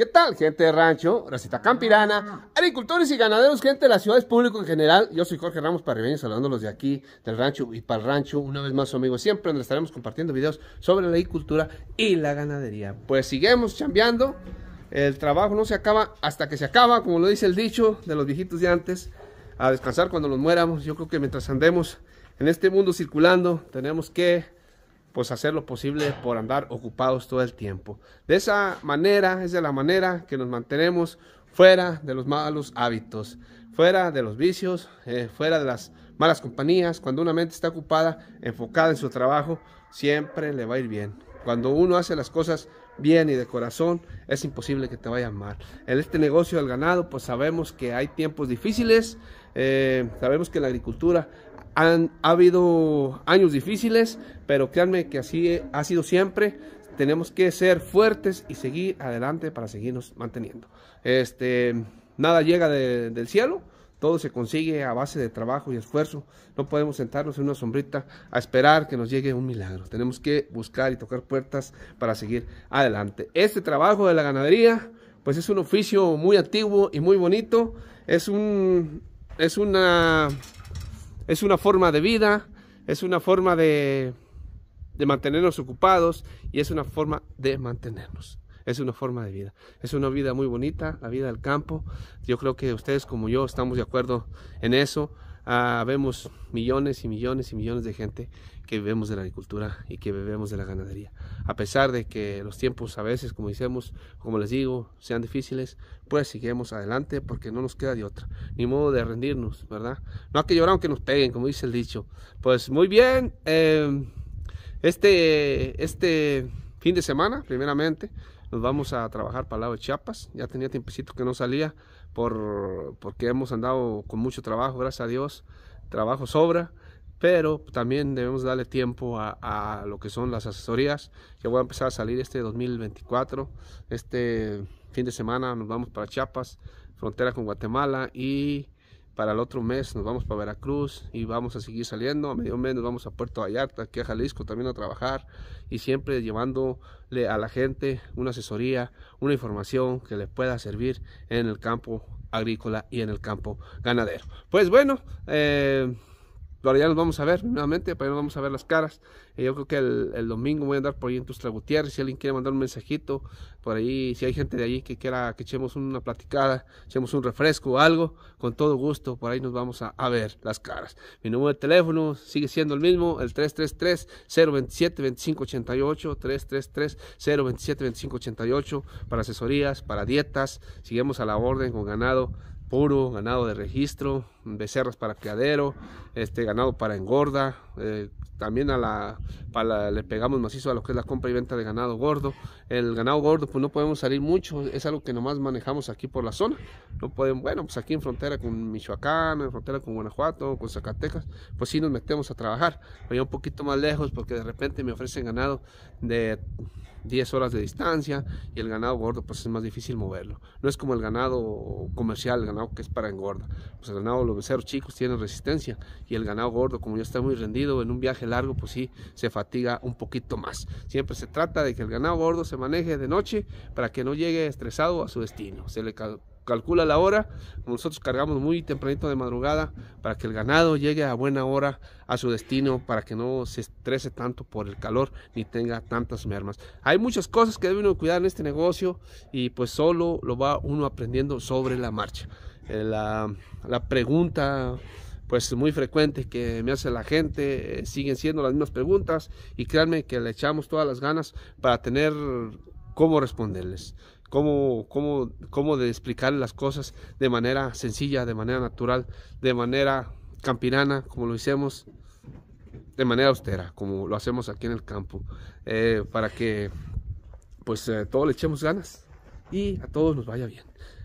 ¿Qué tal, gente de rancho, racita campirana, agricultores y ganaderos, gente de las ciudades, público en general? Yo soy Jorge Ramos Parribeño, saludándolos de aquí, del rancho y para el rancho, una vez más amigos. Siempre donde estaremos compartiendo videos sobre la agricultura y la ganadería. Pues seguimos chambeando, el trabajo no se acaba hasta que se acaba, como lo dice el dicho de los viejitos de antes, a descansar cuando nos muéramos. Yo creo que mientras andemos en este mundo circulando, tenemos que pues hacer lo posible por andar ocupados todo el tiempo. De esa manera es de la manera que nos mantenemos fuera de los malos hábitos, fuera de los vicios, eh, fuera de las malas compañías. Cuando una mente está ocupada, enfocada en su trabajo, siempre le va a ir bien. Cuando uno hace las cosas bien y de corazón, es imposible que te vaya mal. En este negocio del ganado, pues sabemos que hay tiempos difíciles, eh, sabemos que la agricultura ha habido años difíciles, pero créanme que así ha sido siempre. Tenemos que ser fuertes y seguir adelante para seguirnos manteniendo. Este, nada llega del cielo, todo se consigue a base de trabajo y esfuerzo. No podemos sentarnos en una sombrita a esperar que nos llegue un milagro. Tenemos que buscar y tocar puertas para seguir adelante. Este trabajo de la ganadería, pues es un oficio muy antiguo y muy bonito. Es un, es una es una forma de vida, es una forma de, de mantenernos ocupados y es una forma de mantenernos. Es una forma de vida. Es una vida muy bonita, la vida del campo. Yo creo que ustedes como yo estamos de acuerdo en eso. Ah, vemos millones y millones y millones de gente que vivimos de la agricultura y que vivimos de la ganadería. A pesar de que los tiempos a veces, como decimos, como les digo, sean difíciles, pues seguimos adelante porque no nos queda de otra, ni modo de rendirnos, ¿verdad? No hay que llorar aunque nos peguen, como dice el dicho. Pues muy bien, em, este, este fin de semana, primeramente, nos vamos a trabajar para el lado de Chiapas. Ya tenía tiempecito que no salía por, porque hemos andado con mucho trabajo, gracias a Dios, trabajo sobra, pero también debemos darle tiempo a, lo que son las asesorías, que voy a empezar a salir este 2024, este fin de semana nos vamos para Chiapas, frontera con Guatemala y para el otro mes nos vamos para Veracruz y vamos a seguir saliendo, a medio mes nos vamos a Puerto Vallarta, aquí a Jalisco también a trabajar y siempre llevándole a la gente una asesoría, una información que les pueda servir en el campo agrícola y en el campo ganadero. Pues bueno, eh, pero ya nos vamos a ver nuevamente, pero nos vamos a ver las caras. Eh, yo creo que el, domingo voy a andar por ahí en Tustra Gutiérrez. Si alguien quiere mandar un mensajito por ahí, si hay gente de allí que quiera que echemos una platicada, echemos un refresco o algo, con todo gusto, por ahí nos vamos a, ver las caras. Mi número de teléfono sigue siendo el mismo, el 333-027-2588, 333-027-2588, para asesorías, para dietas. seguimos a la orden con ganado puro, ganado de registro becerras para criadero, este ganado para engorda, eh, también a la, para le pegamos macizo a lo que es la compra y venta de ganado gordo. El ganado gordo pues no podemos salir mucho, es algo que nomás manejamos aquí por la zona. No pueden, bueno, pues aquí en frontera con Michoacán, en frontera con Guanajuato, con Zacatecas, pues sí nos metemos a trabajar. Pero un poquito más lejos porque de repente me ofrecen ganado de 10 horas de distancia y el ganado gordo pues es más difícil moverlo. No es como el ganado comercial, el ganado que es para engorda. Pues el ganado los becerros chicos tienen resistencia y el ganado gordo, como ya está muy rendido en un viaje largo, pues sí, se fatiga un poquito más. Siempre se trata de que el ganado gordo se maneje de noche para que no llegue estresado a su destino. Se le calcula la hora, nosotros cargamos muy tempranito de madrugada, para que el ganado llegue a buena hora a su destino, para que no se estrese tanto por el calor ni tenga tantas mermas. Hay muchas cosas que debe uno cuidar en este negocio y pues solo lo va uno aprendiendo sobre la marcha. Eh, la, la pregunta pues muy frecuente que me hace la gente, eh, siguen siendo las mismas preguntas y créanme que le echamos todas las ganas para tener cómo responderles, cómo, cómo, cómo de explicar las cosas de manera sencilla, de manera natural, de manera campirana, como lo hicimos, de manera austera, como lo hacemos aquí en el campo, eh, para que pues todos le echemos ganas y a todos nos vaya bien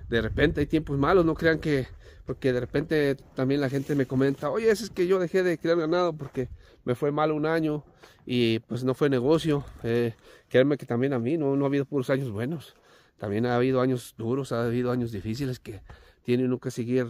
de repente hay tiempos malos, no crean que, porque de repente también la gente me comenta, oye, es que yo dejé de criar ganado porque me fue mal un año y pues no fue negocio. Eh, créanme que también a mí no, no ha habido puros años buenos, también ha habido años duros, ha habido años difíciles que tiene uno que seguir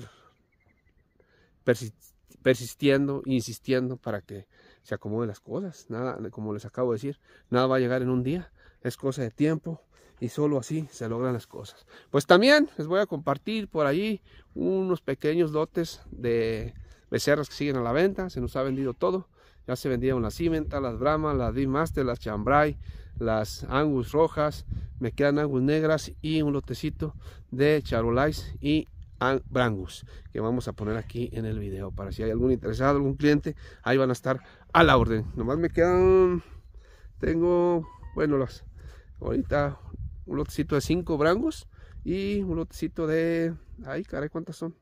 persistiendo, insistiendo para que se acomoden las cosas. Nada, como les acabo de decir, nada va a llegar en un día, es cosa de tiempo y solo así se logran las cosas. Pues también les voy a compartir por allí unos pequeños lotes de becerras que siguen a la venta, se nos ha vendido todo. Ya se vendieron las Cimenta, las Brahma, las D-Master, las Chambray, las Angus rojas, me quedan Angus negras y un lotecito de Charolais y Brangus que vamos a poner aquí en el video para si hay algún interesado, algún cliente, ahí van a estar a la orden. Nomás me quedan, tengo, bueno, las ahorita un lotecito de cinco brangos y un lotecito de, ay caray, ¿cuántas son?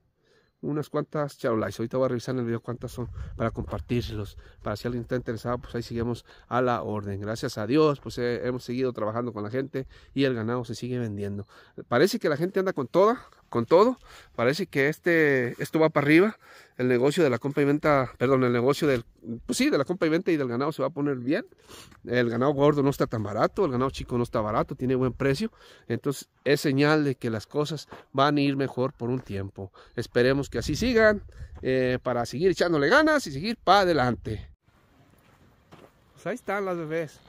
Unas cuantas charolais, ahorita voy a revisar en el video cuántas son para compartirlos. para si alguien está interesado, pues ahí seguimos a la orden. Gracias a Dios, pues eh, hemos seguido trabajando con la gente y el ganado se sigue vendiendo. Parece que la gente anda con toda, con todo, parece que este, esto va para arriba. El negocio de la compra y venta, perdón, el negocio del, pues sí, de la compra y venta y del ganado se va a poner bien. El ganado gordo no está tan barato, el ganado chico no está barato, tiene buen precio. Entonces es señal de que las cosas van a ir mejor por un tiempo. Esperemos que así sigan eh, para seguir echándole ganas y seguir para adelante. Pues ahí están las bebés.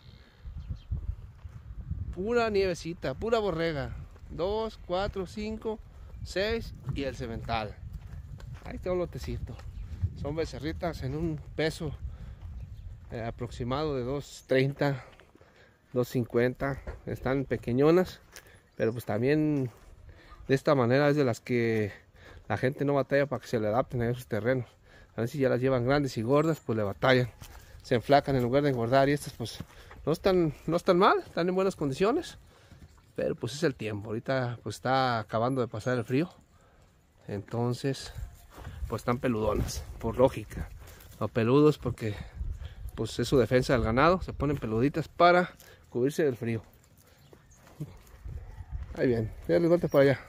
Pura nievecita, pura borrega. Dos, cuatro, cinco... 6 y el cemental. Ahí tengo un lotecito. Son becerritas en un peso eh, aproximado de 2.30, 2.50. Están pequeñonas, pero pues también de esta manera es de las que la gente no batalla para que se le adapten a esos terrenos. A ver si ya las llevan grandes y gordas, pues le batallan. Se enflacan en lugar de engordar y estas pues no están, no están mal, están en buenas condiciones. Pero pues es el tiempo, ahorita pues está acabando de pasar el frío. Entonces, pues están peludonas, por lógica. O peludos porque pues es su defensa del ganado, se ponen peluditas para cubrirse del frío. Ahí bien, ya les para allá.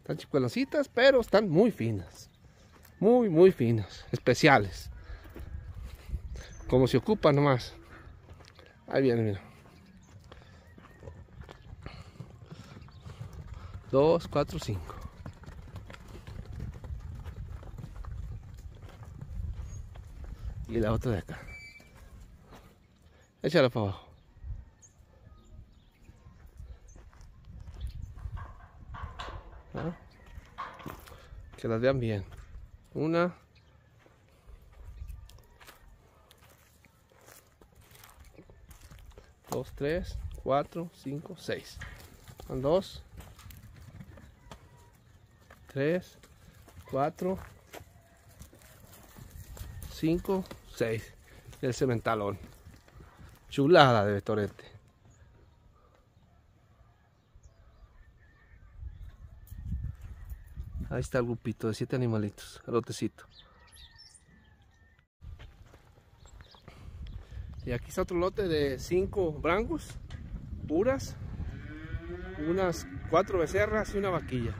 Están chiquelocitas, pero están muy finas. Muy, muy finas, especiales. Como se ocupan nomás. Ahí viene, mira. 2, 4, 5. Y la otra de acá. Échala para abajo. ¿Ah? Que las vean bien. Una. Dos, tres, cuatro, cinco, seis. Son dos. 3, 4, 5, 6 El cementalón. Chulada de vectorete Ahí está el grupito de siete animalitos, lotecito. Y aquí está otro lote de 5 brangos puras, unas cuatro becerras y una vaquilla.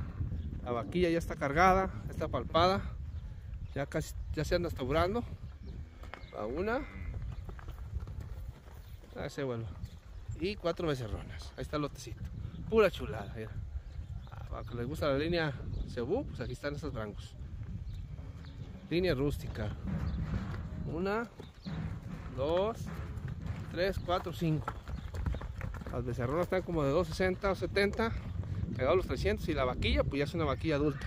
La vaquilla ya está cargada, está palpada. Ya casi ya se anda estaurando. A una. ahí se vuelo. Y cuatro becerronas. Ahí está el lotecito. Pura chulada, mira. Ah, para que les gusta la línea Cebú, pues aquí están esos rangos Línea rústica. Una, dos, tres, cuatro, cinco. Las becerronas están como de 260 o 70 dado los 300 y la vaquilla pues ya es una vaquilla adulta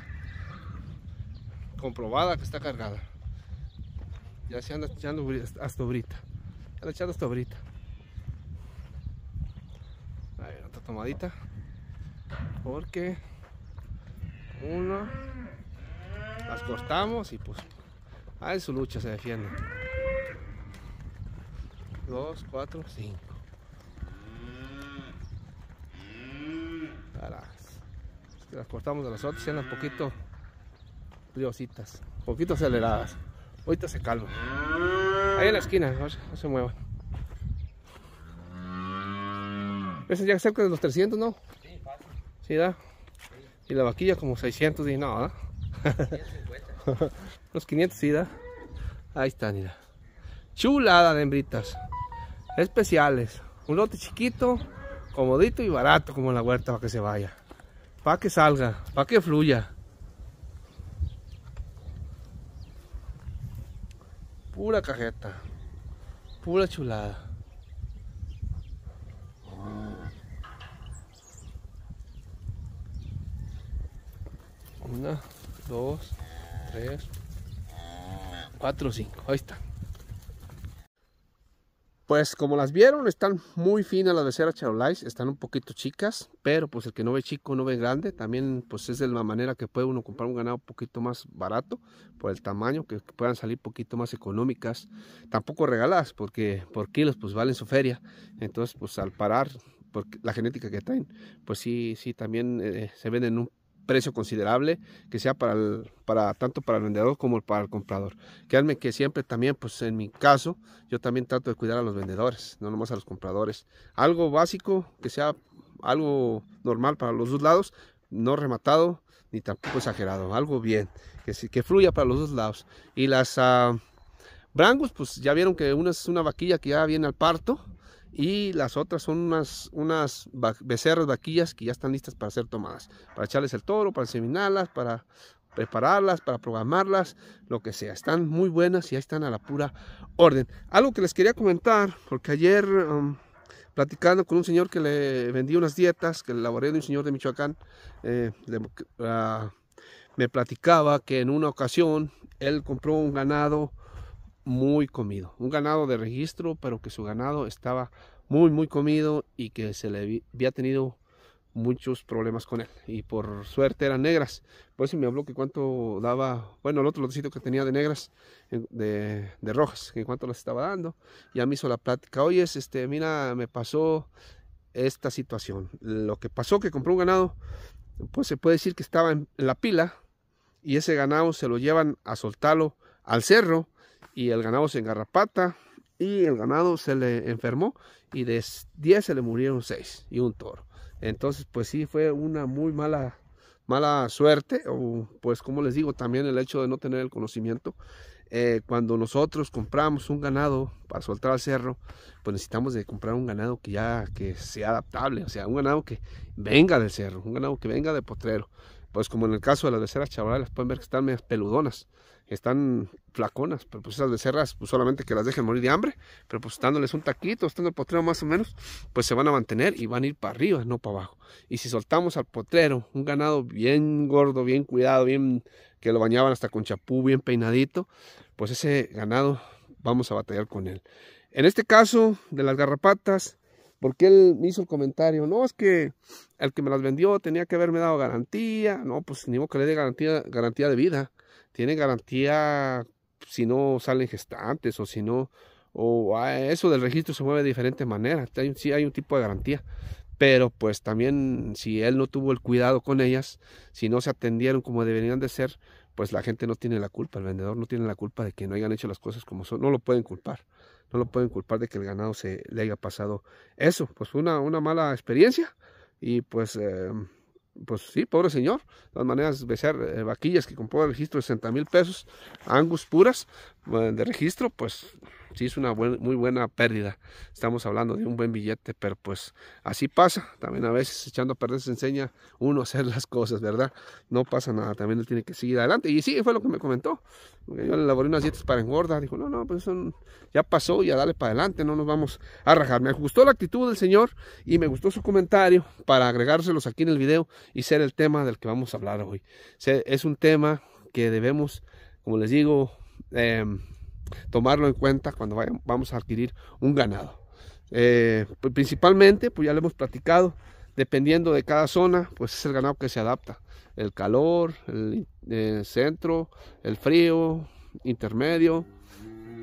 comprobada que está cargada ya se anda echando hasta ahorita anda echando hasta ahorita a ver otra tomadita porque uno las cortamos y pues ah, su lucha se defiende dos cuatro cinco Carajo las cortamos de las otras y andan poquito un poquito aceleradas. Ahorita se calma. Ahí en la esquina, no se, muevan. ya cerca de los 300, ¿no? Sí, fácil. ¿Sí da? Y la vaquilla como 600 y no, los 500 sí da. Ahí está, mira. Chulada de hembritas. Especiales. Un lote chiquito, comodito y barato como en la huerta para que se vaya para que salga, para que fluya. Pura cajeta, pura chulada. Una, dos, tres, cuatro, cinco. Ahí está. Pues como las vieron, están muy finas las Cera charolais, están un poquito chicas, pero pues el que no ve chico no ve grande, también pues es de la manera que puede uno comprar un ganado un poquito más barato por el tamaño, que, puedan salir un poquito más económicas, tampoco regaladas porque por kilos pues valen su feria, entonces pues al parar por la genética que traen, pues sí, sí, también eh, se venden un precio considerable que sea para, tanto para el vendedor como para el comprador. Créanme que siempre también, pues en mi caso, yo también trato de cuidar a los vendedores, no nomás a los compradores. Algo básico, que sea algo normal para los dos lados, no rematado ni tampoco exagerado, algo bien, que, que fluya para los dos lados. Y las ah, brangus, pues ya vieron que una es una vaquilla que ya viene al parto, y las otras son unas, unas becerras, vaquillas que ya están listas para ser tomadas, para echarles el toro, para seminarlas, para prepararlas, para programarlas, lo que sea. Están muy buenas y ahí están a la pura orden. Algo que les quería comentar, porque ayer um, platicando con un señor que le vendía unas dietas, que el elaboré de un señor de Michoacán, eh, ah, me platicaba que en una ocasión él compró un ganado muy comido. Un ganado de registro, pero que su ganado estaba muy, muy comido y que se le había tenido muchos problemas con él. Y por suerte eran negras. pues eso me habló que cuánto daba, bueno, el otro lotecito que tenía de negras, de, rojas, que cuánto las estaba dando. Ya me hizo la plática, oye, este, mira, me pasó esta situación. Lo que pasó que compró un ganado, pues se puede decir que estaba en la pila y ese ganado se lo llevan a soltarlo al cerro y el ganado se engarrapata y el ganado se le enfermó y de 10 se le murieron 6 y un toro. Entonces, pues sí, fue una muy mala, mala suerte, o pues como les digo, también el hecho de no tener el conocimiento. Eh, cuando nosotros compramos un ganado para soltar al cerro, pues necesitamos de comprar un ganado que ya que sea adaptable, o sea, un ganado que venga del cerro, un ganado que venga de potrero. Pues como en el caso de las beceras chavales, pueden ver que están medio peludonas están flaconas, pero pues esas becerras, pues solamente que las dejen morir de hambre, pero pues dándoles un taquito, estando el potrero más o menos, pues se van a mantener y van a ir para arriba, no para abajo. Y si soltamos al potrero, un ganado bien gordo, bien cuidado, bien que lo bañaban hasta con chapú, bien peinadito, pues ese ganado vamos a batallar con él. En este caso de las garrapatas, porque él me hizo el comentario, no, es que el que me las vendió tenía que haberme dado garantía, no, pues ni modo que le dé garantía, garantía de vida, tiene garantía si no salen gestantes o si no, o ah, eso del registro se mueve de diferentes maneras, Si sí hay un tipo de garantía, pero pues también si él no tuvo el cuidado con ellas, si no se atendieron como deberían de ser, pues la gente no tiene la culpa, el vendedor no tiene la culpa de que no hayan hecho las cosas como son, no lo pueden culpar, no lo pueden culpar de que el ganado se le haya pasado eso, pues una, mala experiencia y pues... Em, pues sí, pobre señor. Las maneras, besar eh, vaquillas que compró el registro de 60 mil pesos, angus puras eh, de registro, pues sí es una muy buena pérdida. Estamos hablando de un buen billete, pero pues así pasa. También a veces echando a perder se enseña uno a hacer las cosas, ¿verdad? No pasa nada, también él tiene que seguir adelante. Y sí, fue lo que me comentó. yo le elaboré unas dietas para engordar. Dijo, no, no, pues eso ya pasó, ya dale para adelante, no nos vamos a rajar. Me gustó la actitud del señor y me gustó su comentario para agregárselos aquí en el video y ser el tema del que vamos a hablar hoy. Es un tema que debemos, como les digo, em, tomarlo en cuenta cuando vamos a adquirir un ganado. Eh, pues, principalmente, pues ya lo hemos platicado, dependiendo de cada zona, pues es el ganado que se adapta. El calor, el, eh, centro, el frío, intermedio.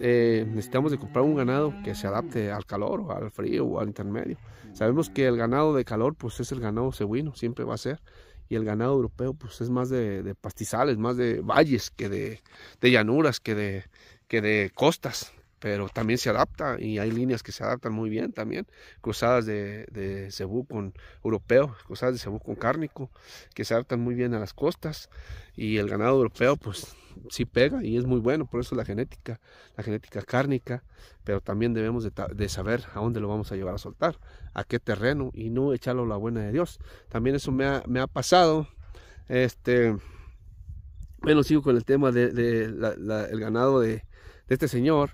Eh, necesitamos de comprar un ganado que se adapte al calor al frío o al intermedio. Sabemos que el ganado de calor pues es el ganado cebuino, siempre va a ser. Y el ganado europeo pues es más de, de pastizales, más de valles que de, de llanuras, que de, de costas, pero también se adapta y hay líneas que se adaptan muy bien también. Cruzadas de, de cebú con europeo, cruzadas de cebú con cárnico, que se adaptan muy bien a las costas y el ganado europeo pues sí pega y es muy bueno, por eso la genética, la genética cárnica, pero también debemos de, saber a dónde lo vamos a llevar a soltar, a qué terreno y no echarlo la buena de Dios. También eso me ha, me ha pasado, este... Bueno, sigo con el tema del de, el ganado de, de este señor,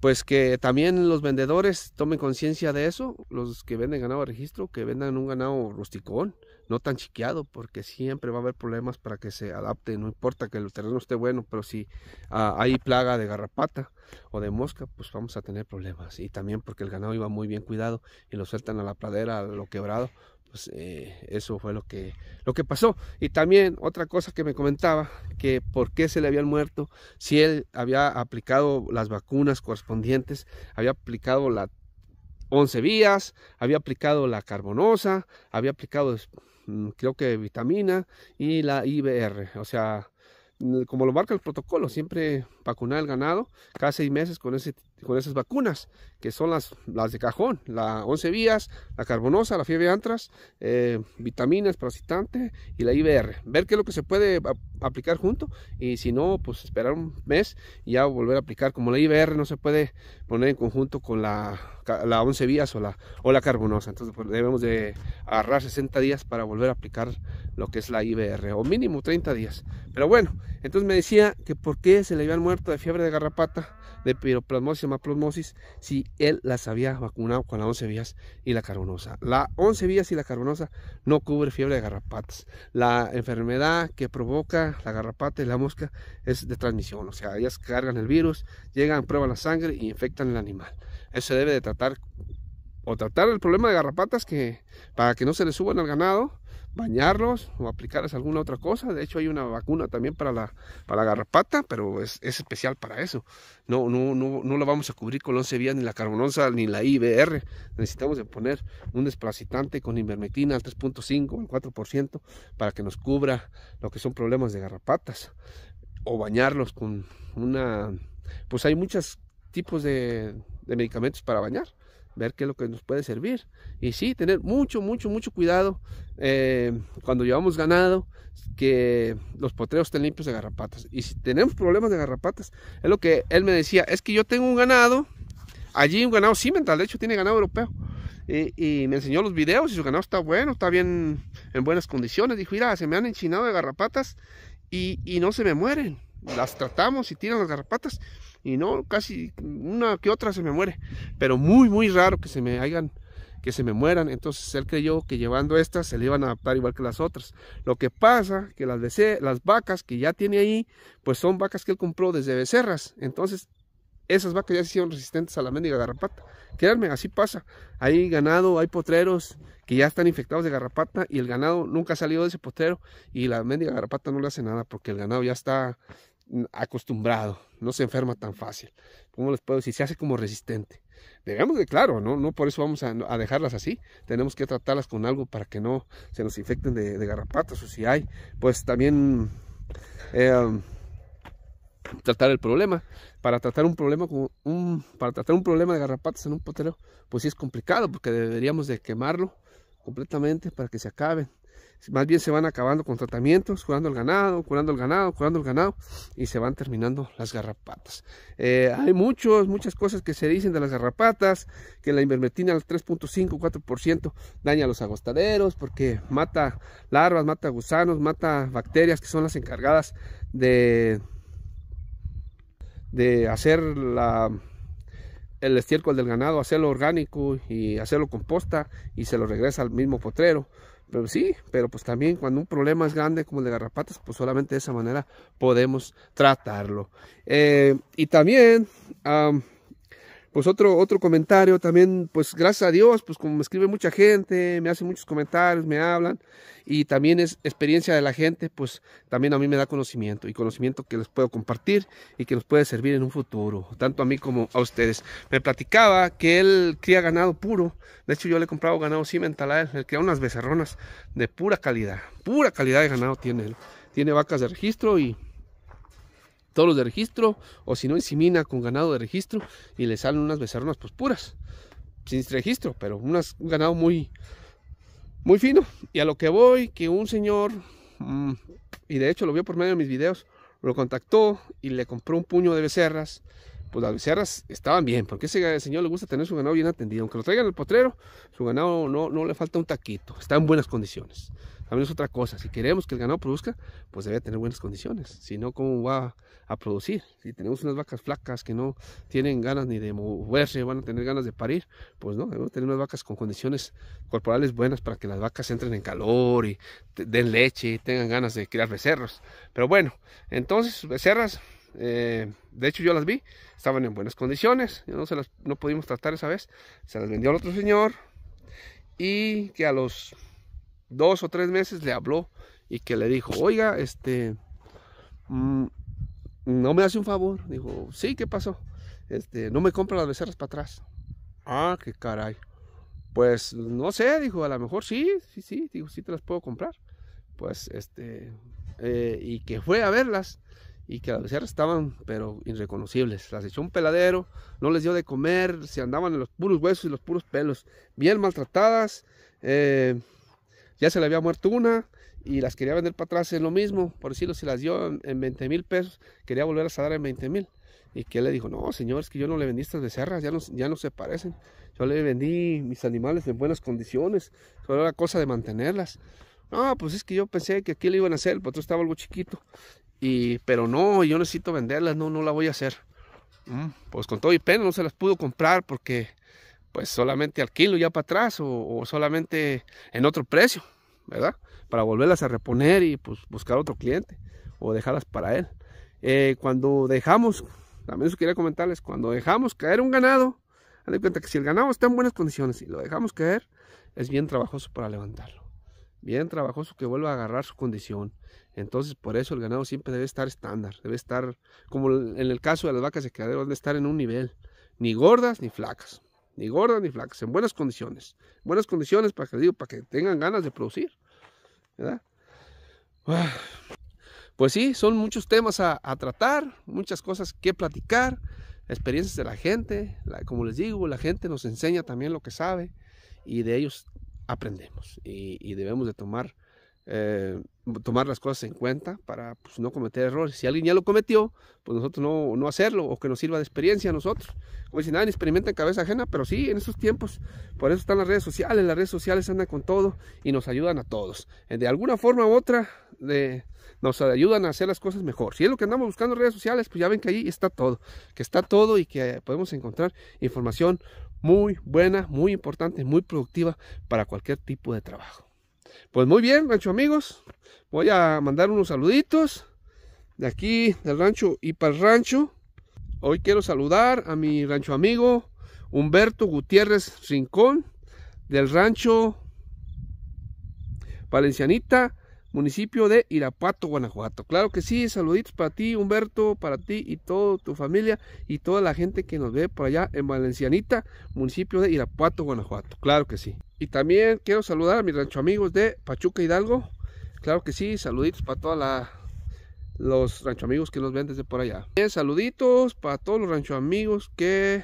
pues que también los vendedores tomen conciencia de eso, los que venden ganado de registro, que vendan un ganado rusticón, no tan chiqueado, porque siempre va a haber problemas para que se adapte, no importa que el terreno esté bueno, pero si ah, hay plaga de garrapata o de mosca, pues vamos a tener problemas. Y también porque el ganado iba muy bien cuidado y lo sueltan a la pradera, a lo quebrado, pues, eh, eso fue lo que, lo que pasó. Y también otra cosa que me comentaba, que por qué se le habían muerto, si él había aplicado las vacunas correspondientes, había aplicado la 11 vías, había aplicado la carbonosa, había aplicado mm, creo que vitamina y la IBR, o sea, como lo marca el protocolo, siempre vacunar el ganado cada seis meses con, esas vacunas, que son las, de cajón, la 11 vías, la carbonosa, la fiebre antras, eh, vitaminas, parasitante y la IBR. Ver qué es lo que se puede aplicar junto y si no, pues esperar un mes y ya volver a aplicar. Como la IBR no se puede poner en conjunto con la la 11 vías o la, o la carbonosa. Entonces pues, debemos de agarrar 60 días para volver a aplicar lo que es la IBR o mínimo 30 días. Pero bueno, entonces me decía que por qué se le habían muerto de fiebre de garrapata, de piroplasmosis y si él las había vacunado con la 11 vías y la carbonosa. La 11 vías y la carbonosa no cubre fiebre de garrapatas. La enfermedad que provoca la garrapata y la mosca es de transmisión, o sea, ellas cargan el virus, llegan, prueban la sangre y infectan el animal. Eso se debe de tratar o tratar el problema de garrapatas que para que no se le suban al ganado, bañarlos o aplicarles alguna otra cosa. De hecho hay una vacuna también para la, para la garrapata, pero es, especial para eso. No, no, no, no la vamos a cubrir con 11 vías, ni la carbonosa, ni la IBR. Necesitamos de poner un desplacitante con invermectina al 3.5, al 4%, para que nos cubra lo que son problemas de garrapatas. O bañarlos con una... Pues hay muchas tipos de, medicamentos para bañar, ver qué es lo que nos puede servir. Y sí, tener mucho, mucho, mucho cuidado eh, cuando llevamos ganado, que los potreos estén limpios de garrapatas. Y si tenemos problemas de garrapatas, es lo que él me decía, es que yo tengo un ganado, allí un ganado cimental, de hecho tiene ganado europeo. Y, me enseñó los videos y su ganado está bueno, está bien, en buenas condiciones. Dijo, mira, se me han enchinado de garrapatas y, y no se me mueren. Las tratamos y tiran las garrapatas y no, casi una que otra se me muere, pero muy, muy raro que se me hayan que se me mueran, entonces él creyó que llevando estas se le iban a adaptar igual que las otras. Lo que pasa que las, las vacas que ya tiene ahí, pues son vacas que él compró desde becerras, entonces esas vacas ya se hicieron resistentes a la mendiga garrapata. Créanme, así pasa. Hay ganado, hay potreros que ya están infectados de garrapata y el ganado nunca ha salido de ese potrero y la mendiga garrapata no le hace nada porque el ganado ya está acostumbrado, no se enferma tan fácil. como les puedo decir? Se hace como resistente. Debemos de, claro, no, no por eso vamos a, dejarlas así. Tenemos que tratarlas con algo para que no se nos infecten de, garrapatas o si hay, pues también em, tratar el problema. Para tratar un problema con un, para tratar un problema de garrapatas en un potrero, pues sí es complicado porque deberíamos de quemarlo completamente para que se acaben más bien se van acabando con tratamientos, curando el ganado, curando el ganado, curando el ganado y se van terminando las garrapatas. Eh, hay muchos, muchas cosas que se dicen de las garrapatas, que la invermetina al 3.5, 4% daña a los agostaderos porque mata larvas, mata gusanos, mata bacterias que son las encargadas de, de hacer la el estiércol del ganado, hacerlo orgánico y hacerlo composta y se lo regresa al mismo potrero. Pero sí, pero pues también cuando un problema es grande como el de garrapatas, pues solamente de esa manera podemos tratarlo. Eh, y también pues otro, comentario también, pues gracias a Dios, pues como me escribe mucha gente, me hacen muchos comentarios, me hablan y también es experiencia de la gente, pues también a mí me da conocimiento y conocimiento que les puedo compartir y que nos puede servir en un futuro, tanto a mí como a ustedes. Me platicaba que él cría ganado puro, de hecho yo le he comprado ganado cimental a él, cría unas becerronas de pura calidad, pura calidad de ganado tiene él. Tiene vacas de registro y los de registro o si no insemina con ganado de registro y le salen unas becerronas pues puras sin registro pero unas, un ganado muy muy fino y a lo que voy que un señor mm, y de hecho lo vio por medio de mis videos lo contactó y le compró un puño de becerras pues las becerras estaban bien porque ese señor le gusta tener su ganado bien atendido aunque lo traigan al potrero su ganado no, no le falta un taquito está en buenas condiciones también es otra cosa, si queremos que el ganado produzca, pues debe tener buenas condiciones, si no, ¿cómo va a producir? Si tenemos unas vacas flacas que no tienen ganas ni de moverse, van a tener ganas de parir, pues no, debemos tener unas vacas con condiciones corporales buenas para que las vacas entren en calor y den leche y tengan ganas de criar becerros. Pero bueno, entonces becerras eh, de hecho, yo las vi, estaban en buenas condiciones. no, se las, no pudimos tratar esa vez. Se las vendió al otro señor. Y que a los dos o tres meses le habló y que le dijo, oiga, este, mm, no me hace un favor. Dijo, sí, ¿qué pasó? Este, no me compra las becerras para atrás. Ah, qué caray. Pues no sé, dijo, a lo mejor sí, sí, sí, dijo, sí te las puedo comprar. Pues este, eh, y que fue a verlas y que las becerras estaban, pero irreconocibles. Las echó un peladero, no les dio de comer, se andaban en los puros huesos y los puros pelos, bien maltratadas. Eh, ya se le había muerto una y las quería vender para atrás es lo mismo, por decirlo, si las dio en, 20 mil pesos, quería volver a dar en 20 mil. Y que él le dijo, no, señor, es que yo no le vendí estas becerras, ya no, ya no se parecen. Yo le vendí mis animales en buenas condiciones, solo era cosa de mantenerlas. No, pues es que yo pensé que aquí le iban a hacer, el patrón estaba algo chiquito. Y, pero no, yo necesito venderlas, no, no la voy a hacer. Mm, pues con todo y pena no se las pudo comprar porque pues solamente alquilo ya para atrás o, solamente en otro precio, ¿verdad? Para volverlas a reponer y pues, buscar otro cliente o dejarlas para él. Eh, cuando dejamos, también eso quería comentarles, cuando dejamos caer un ganado, dan cuenta que si el ganado está en buenas condiciones y lo dejamos caer, es bien trabajoso para levantarlo. Bien trabajoso que vuelva a agarrar su condición. Entonces, por eso el ganado siempre debe estar estándar, debe estar, como en el caso de las vacas de quedadero, debe estar en un nivel, ni gordas ni flacas ni gordas ni flacas, en buenas condiciones. Buenas condiciones para que, digo, para que tengan ganas de producir. ¿verdad? Ah, pues sí, son muchos temas a, tratar, muchas cosas que platicar, experiencias de la gente. como les digo, la gente nos enseña también lo que sabe y de ellos aprendemos y debemos de tomar eh, tomar las cosas en cuenta para pues, no cometer errores. Si alguien ya lo cometió, pues nosotros no, hacerlo o que nos sirva de experiencia a nosotros. Como dicen, ah, nadie experimenta en cabeza ajena, pero sí, en esos tiempos, por eso están las redes sociales, las redes sociales andan con todo y nos ayudan a todos. Eh, de alguna forma u otra de, eh, nos ayudan a hacer las cosas mejor. Si es lo que andamos buscando en redes sociales, pues ya ven que allí está todo, que está todo y que podemos encontrar información muy buena, muy importante, muy productiva para cualquier tipo de trabajo. Pues muy bien, rancho amigos. Voy a mandar unos saluditos de aquí, del rancho y para el rancho. Hoy quiero saludar a mi rancho amigo Humberto Gutiérrez Rincón del rancho Valencianita municipio de Irapuato, Guanajuato. Claro que sí, saluditos para ti, Humberto, para ti y toda tu familia y toda la gente que nos ve por allá en Valencianita, municipio de Irapuato, Guanajuato. Claro que sí. Y también quiero saludar a mis rancho amigos de Pachuca Hidalgo. Claro que sí, saluditos para toda la los rancho amigos que nos ven desde por allá. Bien, saluditos para todos los rancho amigos que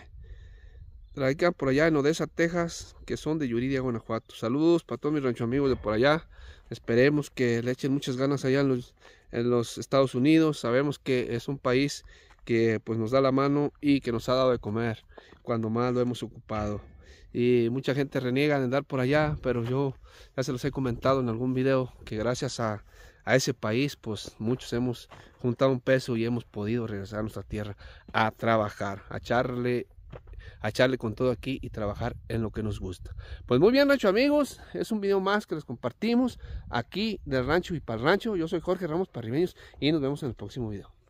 radican por allá en Odessa, Texas, que son de Yuridia, Guanajuato. Saludos para todos mis rancho amigos de por allá. Esperemos que le echen muchas ganas allá en los, Estados Unidos. Sabemos que es un país que pues nos da la mano y que nos ha dado de comer cuando más lo hemos ocupado. Y mucha gente reniega de andar por allá, pero yo ya se los he comentado en algún video que gracias a, a ese país, pues muchos hemos juntado un peso y hemos podido regresar a nuestra tierra a trabajar, a echarle a echarle con todo aquí y trabajar en lo que nos gusta. Pues muy bien, Rancho amigos, es un video más que les compartimos aquí del rancho y para rancho. Yo soy Jorge Ramos Parribeños. y nos vemos en el próximo video.